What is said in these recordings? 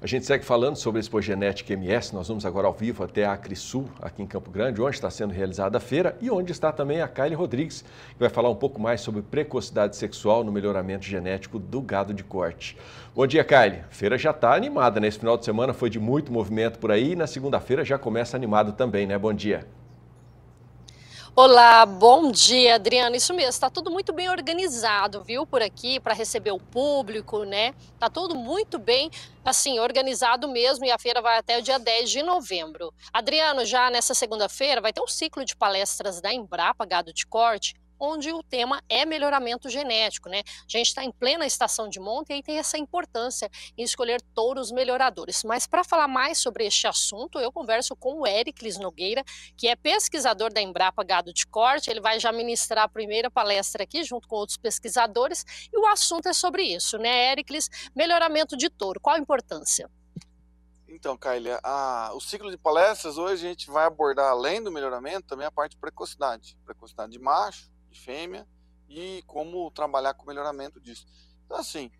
A gente segue falando sobre a genética MS. Nós vamos agora ao vivo até a Acrisul, aqui em Campo Grande, onde está sendo realizada a feira e onde está também a Kylie Rodrigues, que vai falar um pouco mais sobre precocidade sexual no melhoramento genético do gado de corte. Bom dia, Kylie. feira já está animada, né? Esse final de semana foi de muito movimento por aí e na segunda-feira já começa animado também, né? Bom dia. Olá, bom dia, Adriana. Isso mesmo, está tudo muito bem organizado, viu, por aqui, para receber o público, né? Tá tudo muito bem, assim, organizado mesmo e a feira vai até o dia 10 de novembro. Adriano, já nessa segunda-feira vai ter um ciclo de palestras da Embrapa Gado de Corte onde o tema é melhoramento genético, né? A gente está em plena estação de monte e aí tem essa importância em escolher touros melhoradores. Mas para falar mais sobre este assunto, eu converso com o Éricles Nogueira, que é pesquisador da Embrapa Gado de Corte. Ele vai já ministrar a primeira palestra aqui junto com outros pesquisadores e o assunto é sobre isso, né, Éricles? Melhoramento de touro, qual a importância? Então, Kylie, a, o ciclo de palestras hoje a gente vai abordar, além do melhoramento, também a parte de precocidade. Precocidade de macho, de fêmea e como trabalhar com o melhoramento disso. Então, assim,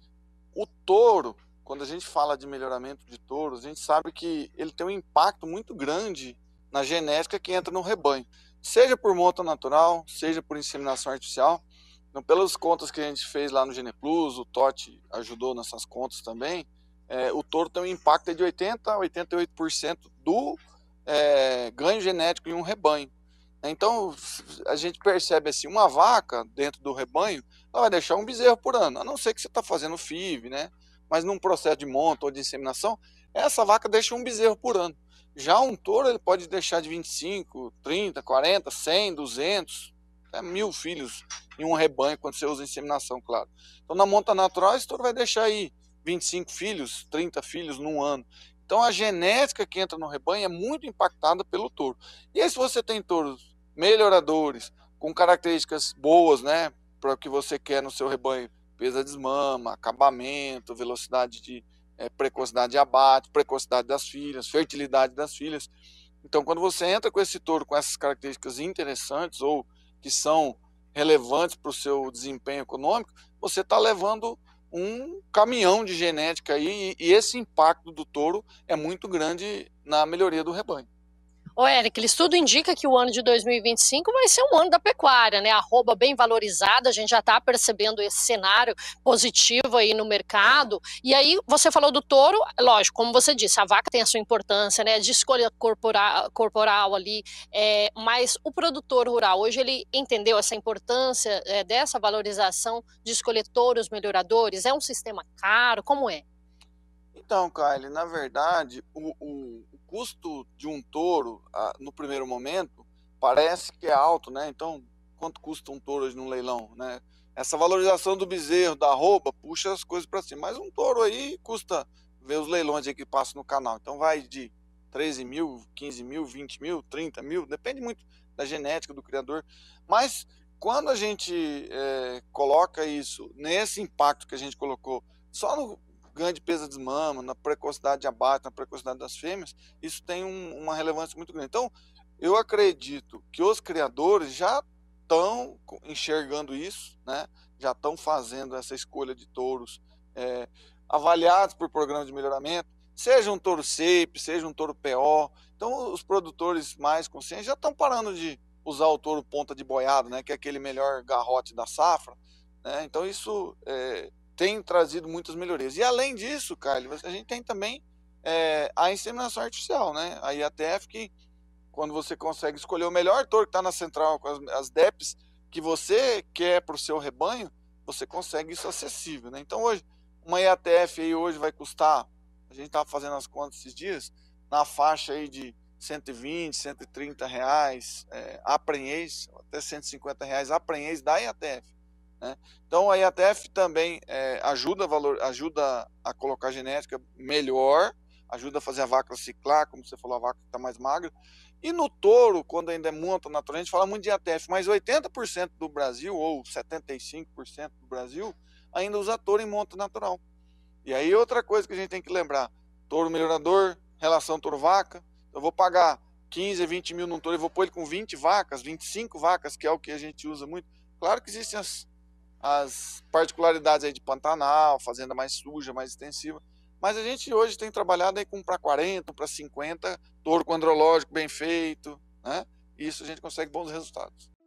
o touro, quando a gente fala de melhoramento de touros, a gente sabe que ele tem um impacto muito grande na genética que entra no rebanho, seja por monta natural, seja por inseminação artificial. Então, pelas contas que a gente fez lá no Geneplus, o Totti ajudou nessas contas também, é, o touro tem um impacto de 80% a 88% do é, ganho genético em um rebanho. Então a gente percebe assim, uma vaca dentro do rebanho, ela vai deixar um bezerro por ano, a não ser que você está fazendo FIV, né? Mas num processo de monta ou de inseminação, essa vaca deixa um bezerro por ano. Já um touro ele pode deixar de 25, 30, 40, 100, 200, até mil filhos em um rebanho quando você usa inseminação, claro. Então na monta natural esse touro vai deixar aí 25 filhos, 30 filhos num ano. Então a genética que entra no rebanho é muito impactada pelo touro. E aí se você tem touros melhoradores com características boas, né, para o que você quer no seu rebanho, peso de desmama, acabamento, velocidade de é, precocidade de abate, precocidade das filhas, fertilidade das filhas. Então, quando você entra com esse touro com essas características interessantes ou que são relevantes para o seu desempenho econômico, você está levando um caminhão de genética aí e, e esse impacto do touro é muito grande na melhoria do rebanho. Ô, Eric, o tudo indica que o ano de 2025 vai ser um ano da pecuária, né? Arroba bem valorizada, a gente já está percebendo esse cenário positivo aí no mercado. E aí, você falou do touro, lógico, como você disse, a vaca tem a sua importância, né? De escolha corporal, corporal ali, é, mas o produtor rural, hoje ele entendeu essa importância é, dessa valorização de escolher touros melhoradores? É um sistema caro? Como é? Então, Kyle, na verdade, o, o custo de um touro, ah, no primeiro momento, parece que é alto, né? Então, quanto custa um touro hoje num leilão, né? Essa valorização do bezerro, da roupa, puxa as coisas para cima. Mas um touro aí custa, ver os leilões aí que passam no canal. Então, vai de 13 mil, 15 mil, 20 mil, 30 mil, depende muito da genética do criador. Mas quando a gente é, coloca isso nesse impacto que a gente colocou, só no ganho de peso de mama, na precocidade de abate, na precocidade das fêmeas, isso tem um, uma relevância muito grande. Então, eu acredito que os criadores já estão enxergando isso, né? já estão fazendo essa escolha de touros é, avaliados por programas de melhoramento, seja um touro CEP, seja um touro PO. Então, os produtores mais conscientes já estão parando de usar o touro ponta de boiada, né? que é aquele melhor garrote da safra. Né? Então, isso é, tem trazido muitas melhorias. E além disso, Carlos, a gente tem também é, a inseminação artificial, né? A IATF que quando você consegue escolher o melhor touro que está na central com as, as DEPs que você quer para o seu rebanho, você consegue isso acessível, né? Então hoje uma IATF aí hoje vai custar, a gente estava fazendo as contas esses dias, na faixa aí de 120, 130 reais é, aprenhez, até 150 reais aprenhez da IATF. Né? Então a IATF também é, ajuda, a valor, ajuda a colocar genética melhor, ajuda a fazer a vaca ciclar, como você falou, a vaca está mais magra. E no touro, quando ainda é monta natural, a gente fala muito de IATF, mas 80% do Brasil, ou 75% do Brasil, ainda usa touro em monta natural. E aí outra coisa que a gente tem que lembrar, touro melhorador, relação touro-vaca, eu vou pagar 15, 20 mil num touro e vou pôr ele com 20 vacas, 25 vacas, que é o que a gente usa muito. Claro que existem as as particularidades aí de Pantanal, fazenda mais suja, mais extensiva. Mas a gente hoje tem trabalhado aí com para 40, para 50, touro andrológico bem feito, né? E isso a gente consegue bons resultados.